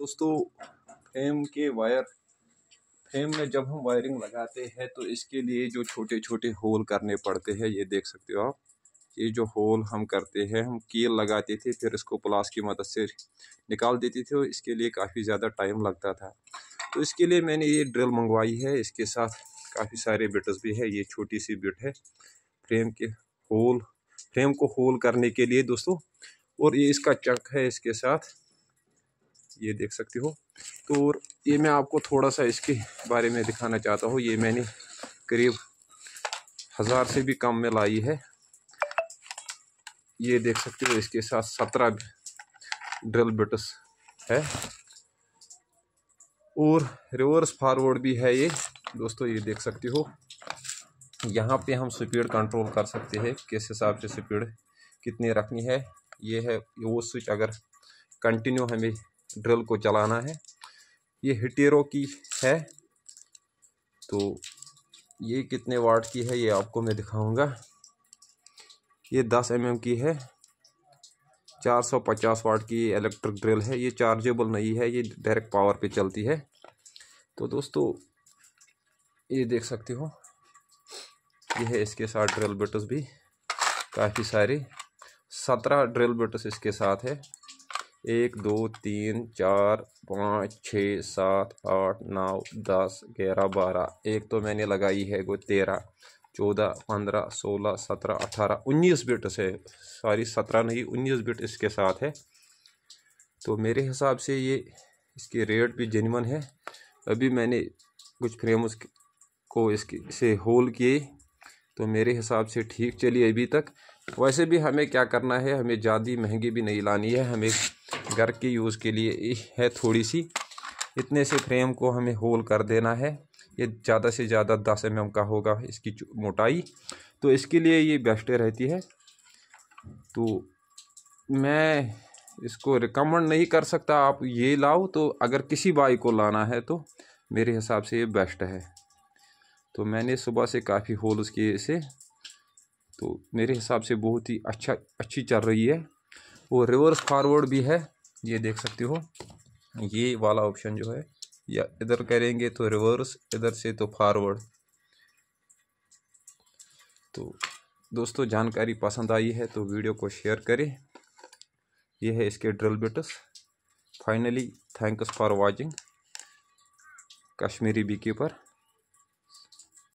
दोस्तों फ्रेम के wire frame में जब हम वायरिंग लगाते हैं तो इसके लिए जो छोटे छोटे होल करने पड़ते हैं ये देख सकते हो आप ये जो होल हम करते हैं हम कील लगाते थे फिर इसको प्लास की मदद से निकाल देते थे और इसके लिए काफ़ी ज़्यादा टाइम लगता था तो इसके लिए मैंने ये ड्रिल मंगवाई है इसके साथ काफ़ी सारे बिट्स भी है ये छोटी सी बिट है फ्रेम के होल फ्रेम को होल करने के लिए दोस्तों और ये इसका चक है इसके साथ ये देख सकते हो तो और ये मैं आपको थोड़ा सा इसके बारे में दिखाना चाहता हूँ ये मैंने करीब हज़ार से भी कम में लाई है ये देख सकते हो इसके साथ सत्रह ड्रिल बिट्स है और रिवर्स फारवर्ड भी है ये दोस्तों ये देख सकते हो यहाँ पे हम स्पीड कंट्रोल कर सकते हैं किस हिसाब से स्पीड कितनी रखनी है ये है वो स्विच अगर कंटिन्यू हमें ड्रिल को चलाना है ये हिटेरो की है तो ये कितने वाट की है ये आपको मैं दिखाऊंगा ये 10 एम mm की है 450 वाट की इलेक्ट्रिक ड्रिल है ये चार्जेबल नहीं है ये डायरेक्ट पावर पे चलती है तो दोस्तों ये देख सकते हो ये है इसके साथ ड्रिल बिटस भी काफ़ी सारी सत्रह ड्रिल बिटस इसके साथ है एक दो तीन चार पाँच छः सात आठ नौ दस ग्यारह बारह एक तो मैंने लगाई है वो तेरह चौदह पंद्रह सोलह सत्रह अठारह उन्नीस बिट से सॉरी सत्रह नहीं उन्नीस बिट इसके साथ है तो मेरे हिसाब से ये इसकी रेट भी जेनवन है अभी मैंने कुछ फ्रेम्स को इसके से होल किए तो मेरे हिसाब से ठीक चली अभी तक वैसे भी हमें क्या करना है हमें ज़्यादा महंगी भी नहीं लानी है हमें घर के यूज़ के लिए है थोड़ी सी इतने से फ्रेम को हमें होल कर देना है ये ज़्यादा से ज़्यादा दस एम का होगा इसकी मोटाई तो इसके लिए ये बेस्ट रहती है तो मैं इसको रिकमेंड नहीं कर सकता आप ये लाओ तो अगर किसी बाई को लाना है तो मेरे हिसाब से ये बेस्ट है तो मैंने सुबह से काफ़ी होल्स किए इसे तो मेरे हिसाब से बहुत ही अच्छा अच्छी चल रही है वो रिवर्स फारवर्ड भी है ये देख सकते हो ये वाला ऑप्शन जो है या इधर करेंगे तो रिवर्स इधर से तो फॉरवर्ड तो दोस्तों जानकारी पसंद आई है तो वीडियो को शेयर करें ये है इसके drill bits finally thanks for watching Kashmiri beekeeper